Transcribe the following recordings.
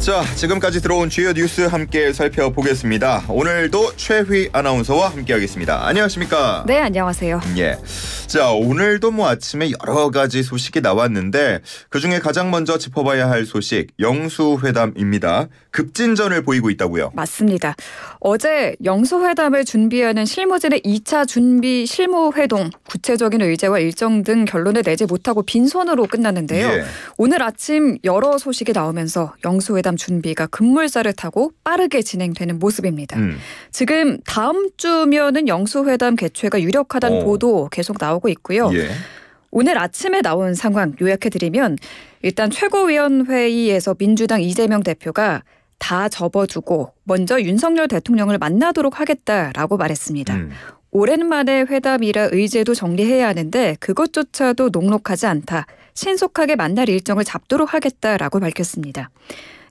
자, 지금까지 들어온 주요 뉴스 함께 살펴보겠습니다. 오늘도 최휘 아나운서와 함께하겠습니다. 안녕하십니까? 네, 안녕하세요. 예. 자, 오늘도 뭐 아침에 여러 가지 소식이 나왔는데 그중에 가장 먼저 짚어봐야 할 소식 영수회담입니다. 급진전을 보이고 있다고요. 맞습니다. 어제 영수회담을 준비하는 실무진의 2차 준비 실무회동 구체적인 의제와 일정 등 결론을 내지 못하고 빈손으로 끝났는데요. 예. 오늘 아침 여러 소식이 나오면서 영수회담 회담 준비가 급물살을 타고 빠르게 진행되는 모습입니다. 음. 지금 다음 주면은 영수회담 개최가 유력하다는 어. 보도 계속 나오고 있고요. 예. 오늘 아침에 나온 상황 요약해드리면 일단 최고위원회의에서 민주당 이재명 대표가 다 접어두고 먼저 윤석열 대통령을 만나도록 하겠다라고 말했습니다. 음. 오랜만에 회담이라 의제도 정리해야 하는데 그것조차도 녹록하지 않다. 신속하게 만날 일정을 잡도록 하겠다라고 밝혔습니다.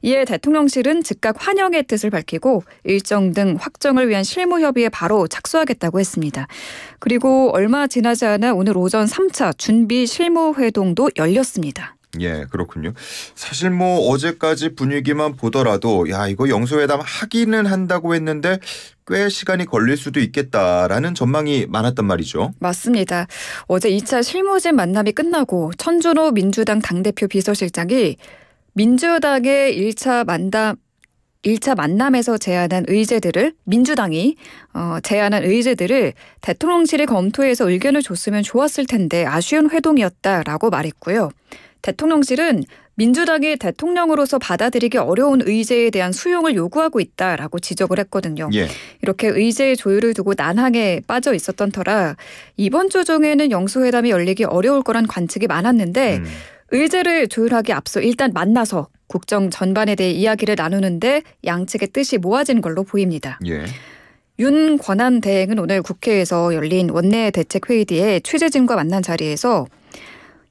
이에 대통령실은 즉각 환영의 뜻을 밝히고 일정 등 확정을 위한 실무 협의에 바로 착수하겠다고 했습니다. 그리고 얼마 지나지 않아 오늘 오전 3차 준비 실무 회동도 열렸습니다. 예, 그렇군요. 사실 뭐 어제까지 분위기만 보더라도 야, 이거 영수회담 하기는 한다고 했는데 꽤 시간이 걸릴 수도 있겠다라는 전망이 많았단 말이죠. 맞습니다. 어제 2차 실무진 만남이 끝나고 천준호 민주당 당대표 비서실장이 민주당의 1차 만담 1차 만남에서 제안한 의제들을 민주당이 어, 제안한 의제들을 대통령실이 검토해서 의견을 줬으면 좋았을 텐데 아쉬운 회동이었다라고 말했고요. 대통령실은 민주당이 대통령으로서 받아들이기 어려운 의제에 대한 수용을 요구하고 있다라고 지적을 했거든요. 예. 이렇게 의제의 조율을 두고 난항에 빠져 있었던 터라 이번 조정에는 영수회담이 열리기 어려울 거란 관측이 많았는데 음. 의제를 조율하기 앞서 일단 만나서 국정 전반에 대해 이야기를 나누는데 양측의 뜻이 모아진 걸로 보입니다. 예. 윤 권한 대행은 오늘 국회에서 열린 원내 대책 회의에 뒤 취재진과 만난 자리에서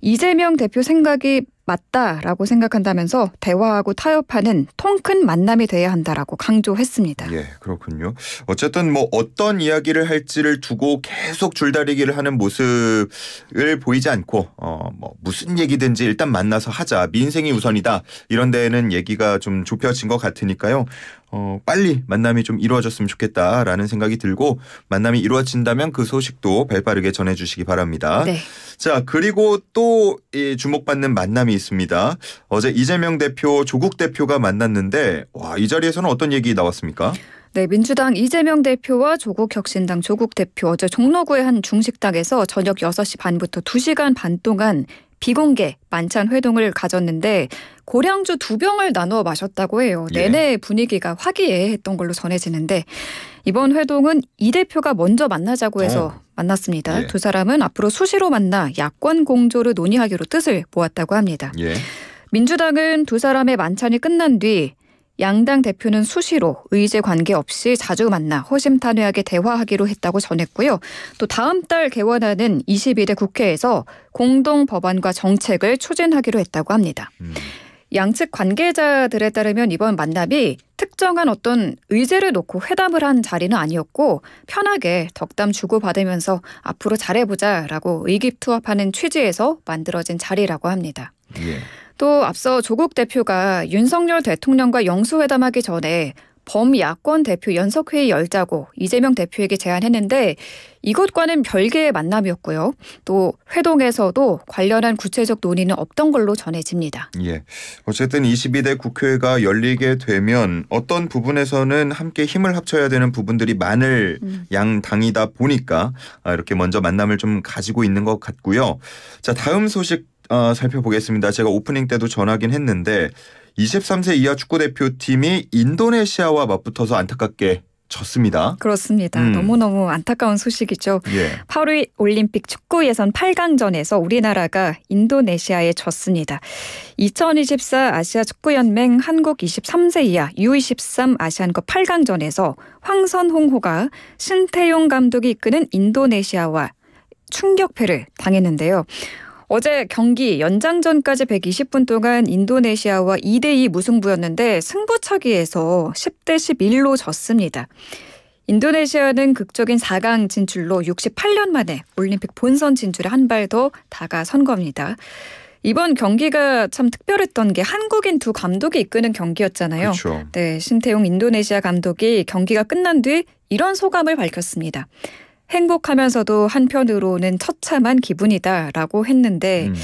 이재명 대표 생각이 맞다라고 생각한다면서 대화하고 타협하는 통 큰 만남이 돼야 한다라고 강조했습니다. 예, 그렇군요. 어쨌든 뭐 어떤 이야기를 할지를 두고 계속 줄다리기를 하는 모습을 보이지 않고 어, 뭐 무슨 얘기든지 일단 만나서 하자. 민생이 우선이다. 이런 데에는 얘기가 좀 좁혀진 것 같으니까요. 어, 빨리 만남이 좀 이루어졌으면 좋겠다라는 생각이 들고 만남이 이루어진다면 그 소식도 발빠르게 전해주시기 바랍니다. 네. 자 그리고 또이 주목받는 만남이 있습니다. 어제 이재명 대표 조국 대표가 만났는데 와 이 자리에서는 어떤 얘기 나왔습니까? 네, 민주당 이재명 대표와 조국 혁신당 조국 대표 어제 종로구의 한 중식당에서 저녁 6시 반부터 2시간 반 동안 비공개 만찬 회동을 가졌는데 고량주 두 병을 나누어 마셨다고 해요. 예. 내내 예. 분위기가 화기애애했던 걸로 전해지는데 이번 회동은 이 대표가 먼저 만나자고 해서 어. 만났습니다. 예. 두 사람은 앞으로 수시로 만나 야권 공조를 논의하기로 뜻을 모았다고 합니다. 예. 민주당은 두 사람의 만찬이 끝난 뒤 양당 대표는 수시로 의제 관계없이 자주 만나 허심탄회하게 대화하기로 했다고 전했고요. 또 다음 달 개원하는 22대 국회에서 공동 법안과 정책을 추진하기로 했다고 합니다. 음. 양측 관계자들에 따르면 이번 만남이 특정한 어떤 의제를 놓고 회담을 한 자리는 아니었고 편하게 덕담 주고받으면서 앞으로 잘해보자라고 의기투합하는 취지에서 만들어진 자리라고 합니다. 예. 또 앞서 조국 대표가 윤석열 대통령과 영수회담하기 전에 범야권 대표 연석회의 열자고 이재명 대표에게 제안했는데 이것과는 별개의 만남이었고요. 또 회동에서도 관련한 구체적 논의는 없던 걸로 전해집니다. 예. 어쨌든 22대 국회가 열리게 되면 어떤 부분에서는 함께 힘을 합쳐야 되는 부분들이 많을 음. 양당이다 보니까 아, 이렇게 먼저 만남을 좀 가지고 있는 것 같고요. 자, 다음 소식 어, 살펴보겠습니다. 제가 오프닝 때도 전하긴 했는데 23세 이하 축구 대표팀이 인도네시아와 맞붙어서 안타깝게 졌습니다. 그렇습니다. 음. 너무너무 안타까운 소식이죠. 예. 파리 올림픽 축구 예선 8강전에서 우리나라가 인도네시아에 졌습니다. 2024 아시아 축구 연맹 한국 23세 이하 U23 아시안컵 8강전에서 황선홍호가 신태용 감독이 이끄는 인도네시아와 충격패를 당했는데요. 어제 경기 연장전까지 120분 동안 인도네시아와 2대2 무승부였는데 승부차기에서 10대 11로 졌습니다. 인도네시아는 극적인 4강 진출로 68년 만에 올림픽 본선 진출에 한 발 더 다가선 겁니다. 이번 경기가 참 특별했던 게 한국인 두 감독이 이끄는 경기였잖아요. 그렇죠. 네, 신태용 인도네시아 감독이 경기가 끝난 뒤 이런 소감을 밝혔습니다. 행복하면서도 한편으로는 처참한 기분이다라고 했는데 음.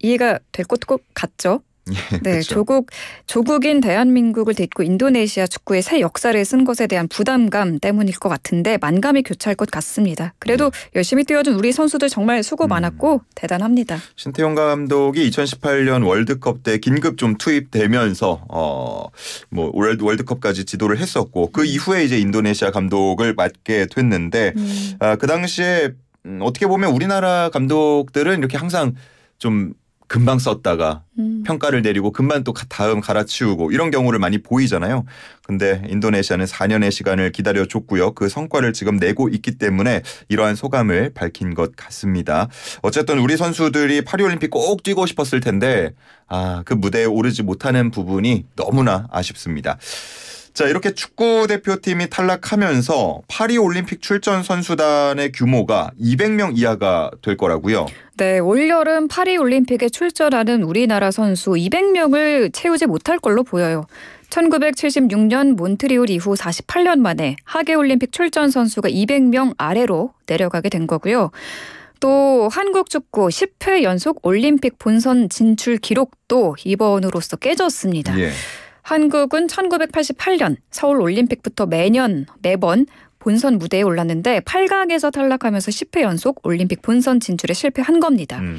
이해가 될 것 같죠? 예, 네, 그렇죠. 조국 조국인 대한민국을 딛고 인도네시아 축구의 새 역사를 쓴 것에 대한 부담감 때문일 것 같은데 만감이 교차할 것 같습니다. 그래도 음. 열심히 뛰어준 우리 선수들 정말 수고 음. 많았고 대단합니다. 신태용 감독이 2018년 월드컵 때 긴급 좀 투입되면서 어뭐 월드컵까지 지도를 했었고 그 음. 이후에 이제 인도네시아 감독을 맡게 됐는데 음. 아, 그 당시에 음, 어떻게 보면 우리나라 감독들은 이렇게 항상 좀 금방 썼다가 음. 평가를 내리고 금방 또 다음 갈아치우고 이런 경우를 많이 보이잖아요. 근데 인도네시아는 4년의 시간을 기다려줬고요. 그 성과를 지금 내고 있기 때문에 이러한 소감을 밝힌 것 같습니다. 어쨌든 우리 선수들이 파리올림픽 꼭 뛰고 싶었을 텐데 아, 그 무대에 오르지 못하는 부분이 너무나 아쉽습니다. 자, 이렇게 축구 대표팀이 탈락하면서 파리 올림픽 출전 선수단의 규모가 200명 이하가 될 거라고요. 네, 올여름 파리 올림픽에 출전하는 우리나라 선수 200명을 채우지 못할 걸로 보여요. 1976년 몬트리올 이후 48년 만에 하계 올림픽 출전 선수가 200명 아래로 내려가게 된 거고요. 또 한국 축구 10회 연속 올림픽 본선 진출 기록도 이번으로써 깨졌습니다. 예. 한국은 1988년 서울 올림픽부터 매년 매번 본선 무대에 올랐는데 8강에서 탈락하면서 10회 연속 올림픽 본선 진출에 실패한 겁니다. 음.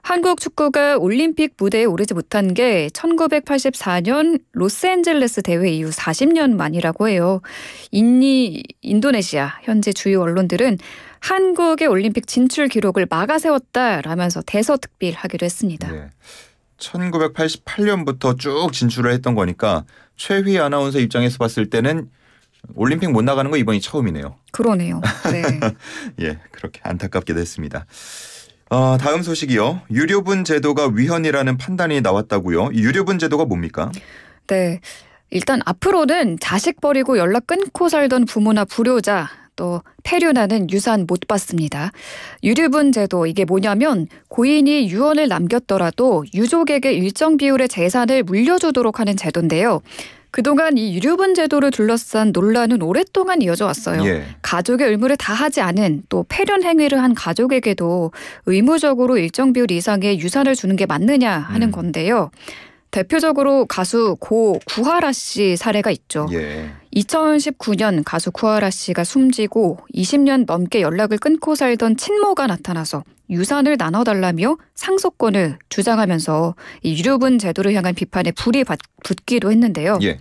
한국 축구가 올림픽 무대에 오르지 못한 게 1984년 로스앤젤레스 대회 이후 40년 만이라고 해요. 인니 인도네시아 현재 주요 언론들은 한국의 올림픽 진출 기록을 막아세웠다라면서 대서특필하기로 했습니다. 네. 1988년부터 쭉 진출을 했던 거니까 최휘 아나운서 입장에서 봤을 때는 올림픽 못 나가는 거 이번이 처음이네요. 그러네요. 네. 예, 그렇게 안타깝기도했습니다 어, 다음 소식이요. 유료분 제도가 위헌이라는 판단이 나왔다고요. 유료분 제도가 뭡니까? 네. 일단 앞으로는 자식 버리고 연락 끊고 살던 부모나 불효자 또 폐류나는 유산 못 받습니다. 유류분 제도 이게 뭐냐면 고인이 유언을 남겼더라도 유족에게 일정 비율의 재산을 물려주도록 하는 제도인데요. 그동안 이 유류분 제도를 둘러싼 논란은 오랫동안 이어져 왔어요. 예. 가족의 의무를 다하지 않은 또 폐륜 행위를 한 가족에게도 의무적으로 일정 비율 이상의 유산을 주는 게 맞느냐 하는 음. 건데요. 대표적으로 가수 고 구하라 씨 사례가 있죠. 예. 2019년 가수 쿠아라 씨가 숨지고 20년 넘게 연락을 끊고 살던 친모가 나타나서 유산을 나눠달라며 상속권을 주장하면서 유류분 제도를 향한 비판에 불이 붙기도 했는데요. 예.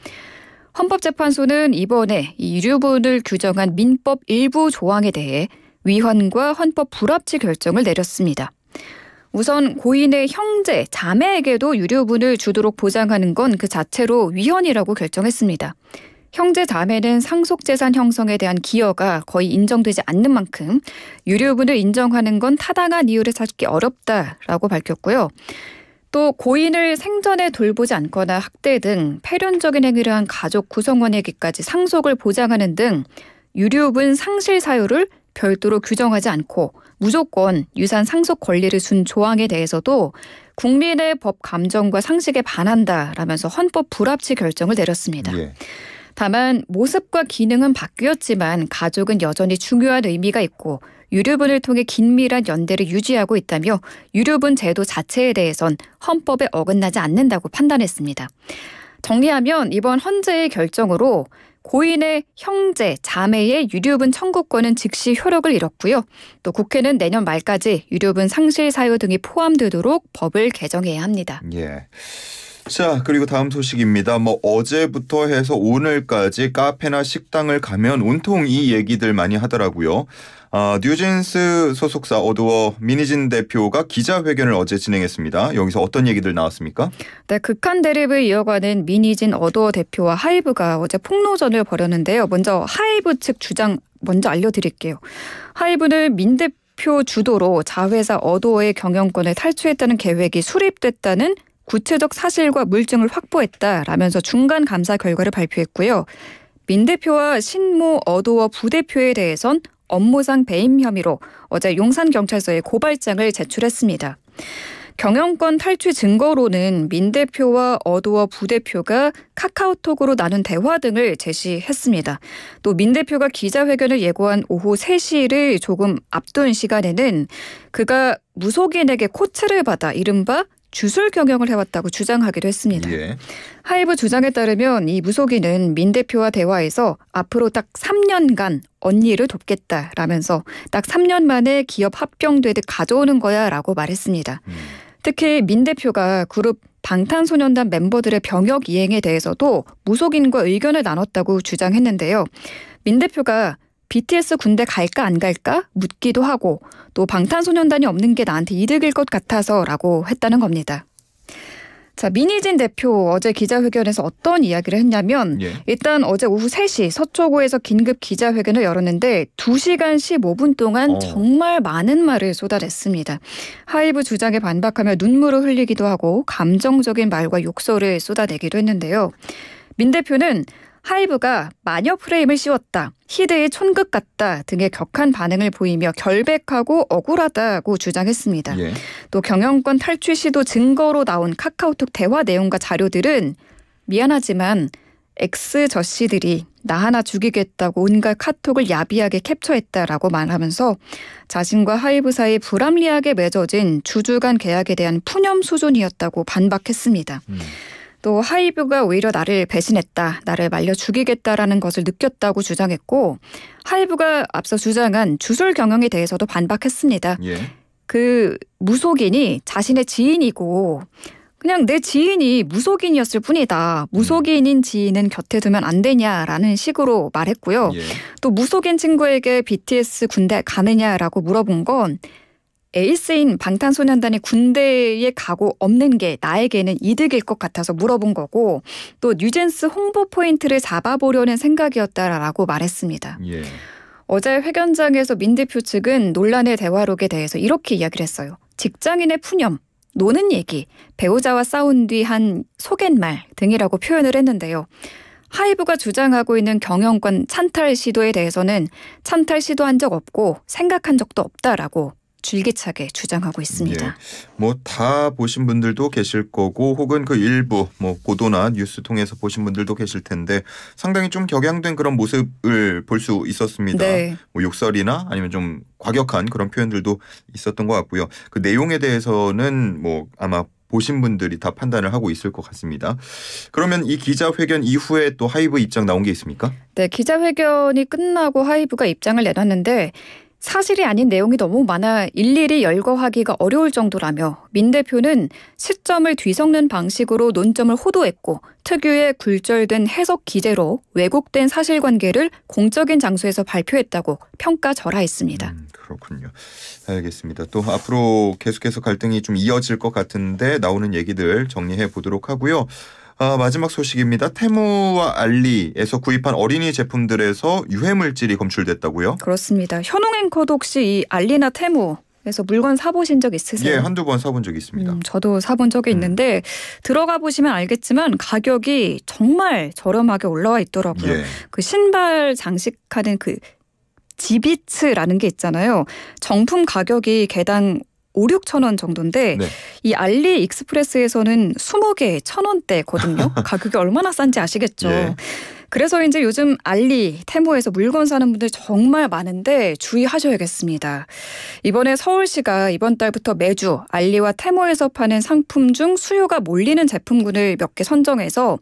헌법재판소는 이번에 유류분을 규정한 민법 일부 조항에 대해 위헌과 헌법 불합치 결정을 내렸습니다. 우선 고인의 형제, 자매에게도 유류분을 주도록 보장하는 건 그 자체로 위헌이라고 결정했습니다. 형제 자매는 상속 재산 형성에 대한 기여가 거의 인정되지 않는 만큼 유류 분을 인정하는 건 타당한 이유를 찾기 어렵다라고 밝혔고요. 또 고인을 생전에 돌보지 않거나 학대 등 폐륜적인 행위를 한 가족 구성원에게까지 상속을 보장하는 등 유류분 상실 사유를 별도로 규정하지 않고 무조건 유산 상속 권리를 준 조항에 대해서도 국민의 법 감정과 상식에 반한다라면서 헌법 불합치 결정을 내렸습니다. 예. 다만 모습과 기능은 바뀌었지만 가족은 여전히 중요한 의미가 있고 유류분을 통해 긴밀한 연대를 유지하고 있다며 유류분 제도 자체에 대해선 헌법에 어긋나지 않는다고 판단했습니다. 정리하면 이번 헌재의 결정으로 고인의 형제, 자매의 유류분 청구권은 즉시 효력을 잃었고요. 또 국회는 내년 말까지 유류분 상실 사유 등이 포함되도록 법을 개정해야 합니다. 예. 자, 그리고 다음 소식입니다. 뭐 어제부터 해서 오늘까지 카페나 식당을 가면 온통 이 얘기들 많이 하더라고요. 아, 뉴진스 소속사 어두워 미니진 대표가 기자회견을 어제 진행했습니다. 여기서 어떤 얘기들 나왔습니까? 네, 극한 대립을 이어가는 미니진 어두워 대표와 하이브가 어제 폭로전을 벌였는데요. 먼저 하이브 측 주장 먼저 알려드릴게요. 하이브는 민 대표 주도로 자회사 어두워의 경영권을 탈취했다는 계획이 수립됐다는 구체적 사실과 물증을 확보했다라면서 중간 감사 결과를 발표했고요. 민 대표와 신모 어도어 부대표에 대해선 업무상 배임 혐의로 어제 용산경찰서에 고발장을 제출했습니다. 경영권 탈취 증거로는 민 대표와 어도어 부대표가 카카오톡으로 나눈 대화 등을 제시했습니다. 또 민 대표가 기자회견을 예고한 오후 3시를 조금 앞둔 시간에는 그가 무속인에게 코치를 받아 이른바 주술 경영을 해왔다고 주장하기도 했습니다. 예. 하이브 주장에 따르면 이 무속인은 민 대표와 대화해서 앞으로 딱 3년간 언니를 돕겠다라면서 딱 3년 만에 기업 합병되듯 가져오는 거야라고 말했습니다. 음. 특히 민 대표가 그룹 방탄소년단 멤버들의 병역 이행에 대해서도 무속인과 의견을 나눴다고 주장했는데요. 민 대표가 BTS 군대 갈까 안 갈까 묻기도 하고 또 방탄소년단이 없는 게 나한테 이득일 것 같아서라고 했다는 겁니다. 자, 민희진 대표 어제 기자회견에서 어떤 이야기를 했냐면 예. 일단 어제 오후 3시 서초구에서 긴급 기자회견을 열었는데 2시간 15분 동안 어. 정말 많은 말을 쏟아냈습니다. 하이브 주장에 반박하며 눈물을 흘리기도 하고 감정적인 말과 욕설을 쏟아내기도 했는데요. 민 대표는 하이브가 마녀 프레임을 씌웠다, 히드의 촌극 같다 등의 격한 반응을 보이며 결백하고 억울하다고 주장했습니다. 예. 또 경영권 탈취 시도 증거로 나온 카카오톡 대화 내용과 자료들은 미안하지만 엑스 저 씨들이 나 하나 죽이겠다고 온갖 카톡을 야비하게 캡처했다라고 말하면서 자신과 하이브 사이 불합리하게 맺어진 주주간 계약에 대한 푸념 수준이었다고 반박했습니다. 음. 또 하이브가 오히려 나를 배신했다, 나를 말려 죽이겠다라는 것을 느꼈다고 주장했고 하이브가 앞서 주장한 주술 경영에 대해서도 반박했습니다. 예. 그 무속인이 자신의 지인이고 그냥 내 지인이 무속인이었을 뿐이다. 무속인인 지인은 곁에 두면 안 되냐라는 식으로 말했고요. 예. 또 무속인 친구에게 BTS 군대 가느냐라고 물어본 건 에이스인 방탄소년단이 군대에 가고 없는 게 나에게는 이득일 것 같아서 물어본 거고 또 뉴젠스 홍보 포인트를 잡아보려는 생각이었다라고 말했습니다. 예. 어제 회견장에서 민 대표 측은 논란의 대화록에 대해서 이렇게 이야기를 했어요. 직장인의 푸념, 노는 얘기, 배우자와 싸운 뒤한 소갯말 등이라고 표현을 했는데요. 하이브가 주장하고 있는 경영권 찬탈 시도에 대해서는 찬탈 시도한 적 없고 생각한 적도 없다라고 줄기차게 주장하고 있습니다. 네. 예. 뭐다 보신 분들도 계실 거고 혹은 그 일부 뭐 보도나 뉴스 통해서 보신 분들도 계실 텐데 상당히 좀 격양된 그런 모습을 볼 수 있었습니다. 네. 뭐 욕설이나 아니면 좀 과격한 그런 표현들도 있었던 것 같고요. 그 내용에 대해서는 뭐 아마 보신 분들이 다 판단을 하고 있을 것 같습니다. 그러면 이 기자회견 이후에 또 하이브 입장 나온 게 있습니까? 네, 기자회견이 끝나고 하이브가 입장을 내놨는데 사실이 아닌 내용이 너무 많아 일일이 열거하기가 어려울 정도라며 민 대표는 시점을 뒤섞는 방식으로 논점을 호도했고 특유의 굴절된 해석 기재로 왜곡된 사실관계를 공적인 장소에서 발표했다고 평가절하했습니다. 음, 그렇군요. 알겠습니다. 또 앞으로 계속해서 갈등이 좀 이어질 것 같은데 나오는 얘기들 정리해 보도록 하고요. 아, 마지막 소식입니다. 테무와 알리에서 구입한 어린이 제품들에서 유해물질이 검출됐다고요? 그렇습니다. 현웅 앵커도 혹시 이 알리나 테무 그래서 물건 사보신 적 있으세요? 예, 한두 번 사본 적이 있습니다. 음, 저도 사본 적이 음. 있는데 들어가 보시면 알겠지만 가격이 정말 저렴하게 올라와 있더라고요. 예. 그 신발 장식하는 그 지비츠라는 게 있잖아요. 정품 가격이 개당 5, 6천 원 정도인데 네. 이 알리 익스프레스에서는 20개에 천 원대거든요. 가격이 얼마나 싼지 아시겠죠. 예. 그래서 이제 요즘 알리, 테모에서 물건 사는 분들 정말 많은데 주의하셔야겠습니다. 이번에 서울시가 이번 달부터 매주 알리와 테모에서 파는 상품 중 수요가 몰리는 제품군을 몇 개 선정해서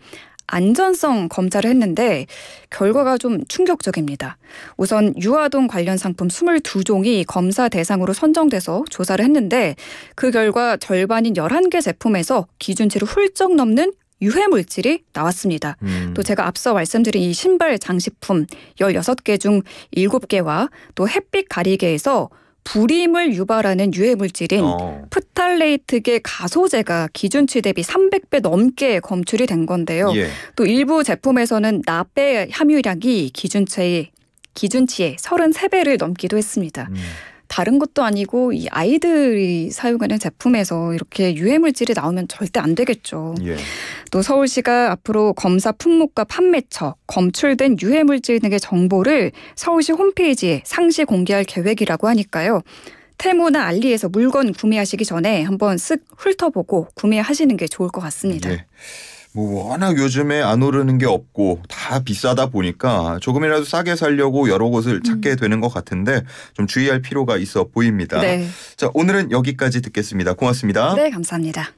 안전성 검사를 했는데 결과가 좀 충격적입니다. 우선 유아동 관련 상품 22종이 검사 대상으로 선정돼서 조사를 했는데 그 결과 절반인 11개 제품에서 기준치를 훌쩍 넘는 유해 물질이 나왔습니다. 음. 또 제가 앞서 말씀드린 이 신발 장식품 16개 중 7개와 또 햇빛 가리개에서 불임을 유발하는 유해 물질인 어. 프탈레이트계 가소제가 기준치 대비 300배 넘게 검출이 된 건데요. 예. 또 일부 제품에서는 나배 함유량이 기준치의 기준치의 33배를 넘기도 했습니다. 음. 다른 것도 아니고 이 아이들이 사용하는 제품에서 이렇게 유해 물질이 나오면 절대 안 되겠죠. 예. 또 서울시가 앞으로 검사 품목과 판매처, 검출된 유해 물질 등의 정보를 서울시 홈페이지에 상시 공개할 계획이라고 하니까요. 테모나 알리에서 물건 구매하시기 전에 한번 쓱 훑어보고 구매하시는 게 좋을 것 같습니다. 예. 뭐 워낙 요즘에 안 오르는 게 없고 다 비싸다 보니까 조금이라도 싸게 살려고 여러 곳을 음. 찾게 음. 되는 것 같은데 좀 주의할 필요가 있어 보입니다. 네. 자, 오늘은 여기까지 듣겠습니다. 고맙습니다. 네, 감사합니다.